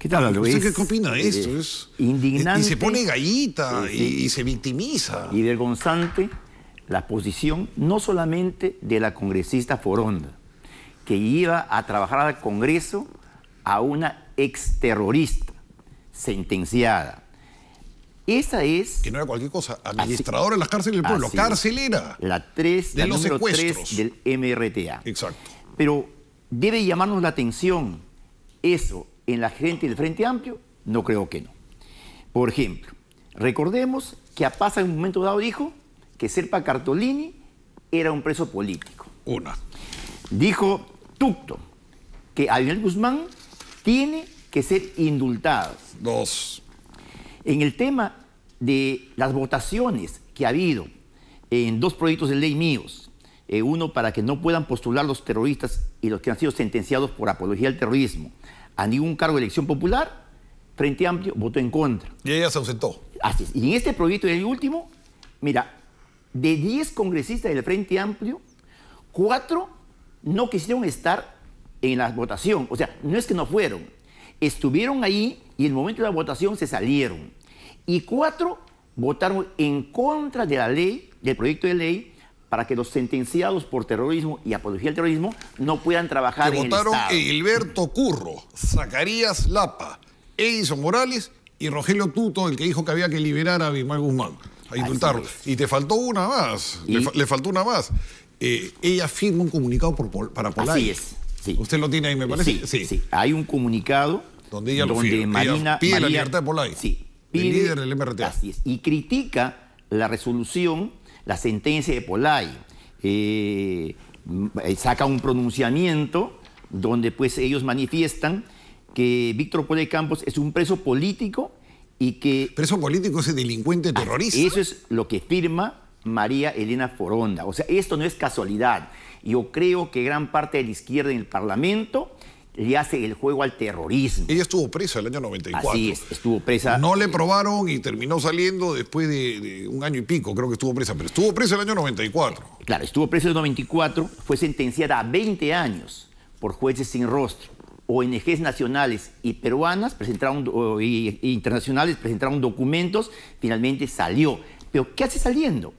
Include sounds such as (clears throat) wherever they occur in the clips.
¿Qué tal, Luis. qué opina de eh, esto? Es indignante. Y se pone gallita y, se victimiza. Y vergonzante la posición no solamente de la congresista Foronda, que iba a trabajar al Congreso a una exterrorista sentenciada. Esa es... Que no era cualquier cosa, administradora de las cárceles del pueblo, carcelera. La 3 de la los del MRTA. Exacto. Pero debe llamarnos la atención eso, en la gente del Frente Amplio? No creo que no. Por ejemplo, recordemos que a Paz en un momento dado dijo que Serpa Cartolini era un preso político. Una. Dijo Tucto que Ariel Guzmán tiene que ser indultado. Dos. En el tema de las votaciones que ha habido en dos proyectos de ley míos, eh, uno para que no puedan postular los terroristas y los que han sido sentenciados por apología al terrorismo, a ningún cargo de elección popular, Frente Amplio votó en contra. Y ella se ausentó. Así Y en este proyecto, de el último, mira, de 10 congresistas del Frente Amplio, 4 no quisieron estar en la votación. O sea, no es que no fueron. Estuvieron ahí y en el momento de la votación se salieron. Y 4 votaron en contra de la ley, del proyecto de ley, para que los sentenciados por terrorismo y apología al terrorismo no puedan trabajar en votaron el Estado. Gilberto Curro, Zacarías Lapa, Edison Morales y Rogelio Tuto, el que dijo que había que liberar a Bismarck Guzmán, a indultarlo. Y te faltó una más, le, faltó una más. Eh, ella firma un comunicado por para Polaris. Así es, Usted lo tiene ahí, me parece. Sí, sí. Hay un comunicado donde firma. Marina, pide la libertad de Polay. sí, el líder del MRTA. Así es, y critica la resolución la sentencia de Polay eh, saca un pronunciamiento donde pues ellos manifiestan que Víctor Polay Campos es un preso político y que... Preso político es delincuente ah, terrorista. Eso es lo que firma María Elena Foronda. O sea, esto no es casualidad. Yo creo que gran parte de la izquierda en el Parlamento le hace el juego al terrorismo. Ella estuvo presa el año 94. Así es, estuvo presa. No le probaron y terminó saliendo después de, un año y pico, creo que estuvo presa, pero estuvo presa el año 94. Claro, estuvo presa el 94, fue sentenciada a 20 años por jueces sin rostro. ONGs nacionales y peruanas presentaron, internacionales presentaron documentos, finalmente salió. Pero ¿qué hace saliendo?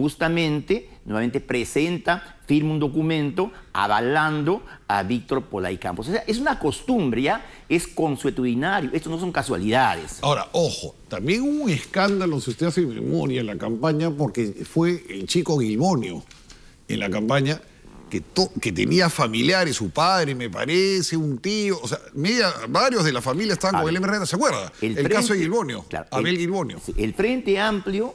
justamente, nuevamente presenta, firma un documento avalando a Víctor Polay Campos. O sea, es una costumbre, es consuetudinario, esto no son casualidades. Ahora, ojo, también un escándalo, si usted hace memoria en la campaña, porque fue el chico Gilmonio en la campaña que, tenía familiares, su padre, me parece, un tío, o sea, varios de la familia estaban con el MRN, ¿se acuerda? El, caso de Gilbonio, Abel el, Gilbonio. El Frente Amplio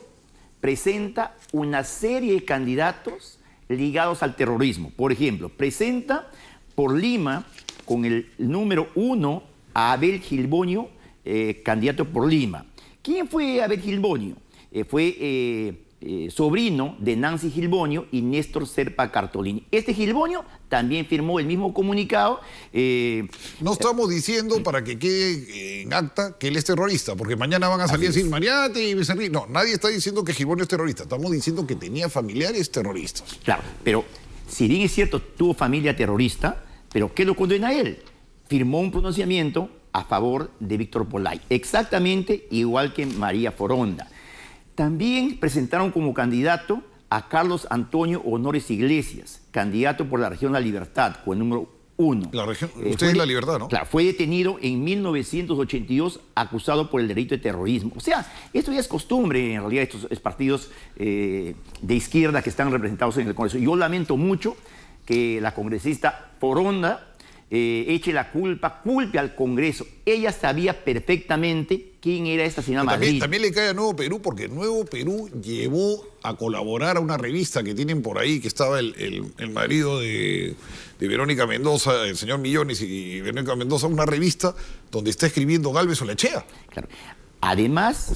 presenta una serie de candidatos ligados al terrorismo. Por ejemplo, presenta por Lima con el número uno a Abel Gilbonio, eh, candidato por Lima. ¿Quién fue Abel Gilbonio? Eh, fue eh, eh, sobrino de Nancy Gilbonio y Néstor Serpa Cartolini. Este Gilbonio también firmó el mismo comunicado. Eh, no estamos diciendo para que quede en acta que él es terrorista, porque mañana van a salir a decir Mariate y Becerril. No, nadie está diciendo que Gilbonio es terrorista, estamos diciendo que tenía familiares terroristas. Claro, pero si bien es cierto, tuvo familia terrorista, pero ¿qué lo condena él? Firmó un pronunciamiento a favor de Víctor Polay, exactamente igual que María Foronda. También presentaron como candidato a Carlos Antonio Honores Iglesias, candidato por la región La Libertad, con el número uno. La región, eh, usted es La Libertad, ¿no? Claro, fue detenido en 1982 acusado por el delito de terrorismo. O sea, esto ya es costumbre en realidad estos partidos eh, de izquierda que están representados en el Congreso. Yo lamento mucho que la congresista Poronda. Eh, eche la culpa, culpe al Congreso. Ella sabía perfectamente quién era esta señora Madrid. También, le cae a Nuevo Perú porque Nuevo Perú llevó a colaborar a una revista que tienen por ahí, que estaba el, marido de, Verónica Mendoza, el señor Millones y Verónica Mendoza, una revista donde está escribiendo Galvez Olechea. Claro. Además,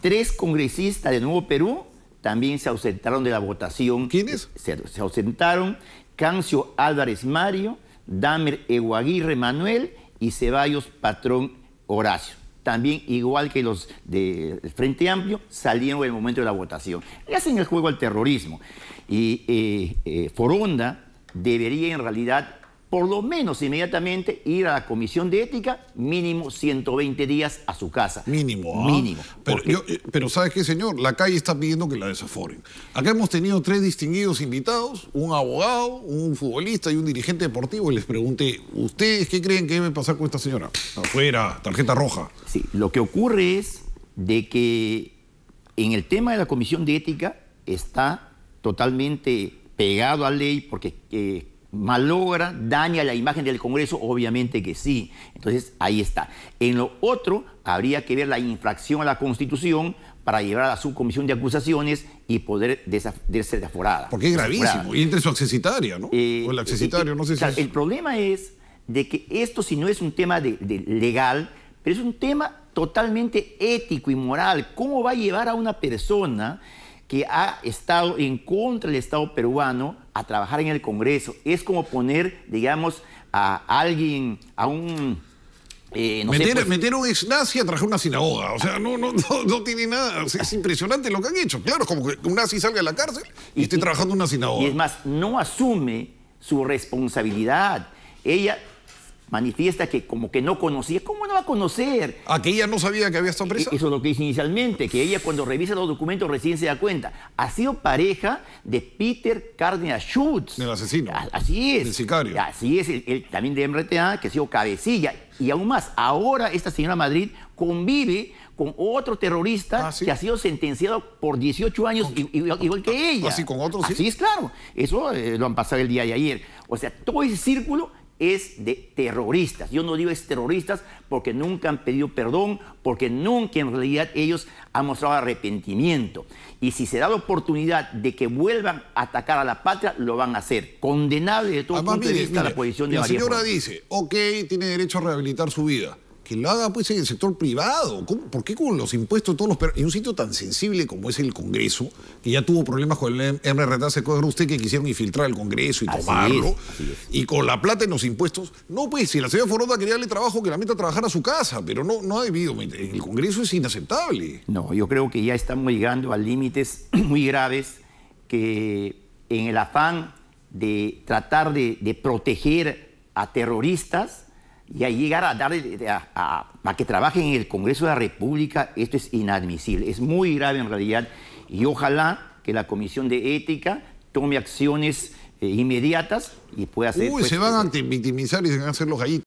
tres congresistas de Nuevo Perú también se ausentaron de la votación. ¿Quiénes? se ausentaron Cancio Álvarez Mario, Damer Eguaguirre Manuel y Ceballos Patrón Horacio. También, igual que los del Frente Amplio, salieron en el momento de la votación. Le hacen el juego al terrorismo. Y eh, eh, Foronda debería en realidad por lo menos inmediatamente ir a la comisión de ética, mínimo 120 días a su casa. Mínimo. ¿ah? Mínimo. Pero, eh, pero ¿sabes qué, señor? La calle está pidiendo que la desaforen. Acá hemos tenido tres distinguidos invitados, un abogado, un futbolista y un dirigente deportivo, y les pregunté, ¿ustedes qué creen que debe pasar con esta señora? Afuera, tarjeta roja. Sí, lo que ocurre es de que en el tema de la comisión de ética está totalmente pegado a ley porque... Eh, malogra, daña la imagen del Congreso, obviamente que sí. Entonces, ahí está. En lo otro, habría que ver la infracción a la Constitución para llevar a la subcomisión de acusaciones y poder ser desaforada. Porque es gravísimo. Y entre su accesitaria, ¿no? Eh, o el accesitario, eh, no sé eh, si. El problema es de que esto, si no es un tema legal, pero es un tema totalmente ético y moral. ¿Cómo va a llevar a una persona que ha estado en contra del Estado peruano a trabajar en el Congreso. Es como poner, digamos, a alguien, a un... Eh, meter, pues, un ex-nazi a una sinagoga, o sea, no, no, no, tiene nada, es, impresionante lo que han hecho. Claro, es como que un nazi salga de la cárcel y, esté trabajando en una sinagoga. Y es más, no asume su responsabilidad. Ella manifiesta que como que no conocía. ¿Cómo no va a conocer? ¿A que ella no sabía que había estado presa? E-, eso es lo que dice inicialmente, que ella cuando revisa los documentos recién se da cuenta. Ha sido pareja de Peter Cárdenas Schutz. Del asesino. Así es. Del sicario. Así es, el, también de MRTA, que ha sido cabecilla. Y aún más, ahora esta señora Madrid convive con otro terrorista ah, que ha sido sentenciado por 18 años igual, que ah, ella. Así ah, con otro, sí. es, claro. Eso eh, lo han pasado el día de ayer. O sea, todo ese círculo es de terroristas. Yo no digo es terroristas porque nunca han pedido perdón, porque nunca en realidad ellos han mostrado arrepentimiento. Y si se da la oportunidad de que vuelvan a atacar a la patria, lo van a hacer. Condenable de todo punto de vista la posición de La señora dice, ok, tiene derecho a rehabilitar su vida que lo haga pues en el sector privado. ¿Por qué con los impuestos todos los en un sitio tan sensible como es el Congreso, que ya tuvo problemas con el MRT, se acuerda usted que quisieron infiltrar el Congreso y tomarlo, y con la plata en los impuestos, no pues, si la señora Foronda quería darle trabajo, que la meta a trabajar a su casa, pero no, no ha debido, el Congreso es inaceptable. No, yo creo que ya estamos llegando a límites (clears throat) muy graves que en el afán de tratar de proteger a terroristas, y llegar a, darle, eh, a, que trabaje en el Congreso de la República, esto es inadmisible, es muy grave en realidad y ojalá que la Comisión de Ética tome acciones eh, inmediatas y pueda hacer... Uy, pues, se van a victimizar eh, y se van a hacer los gallitos.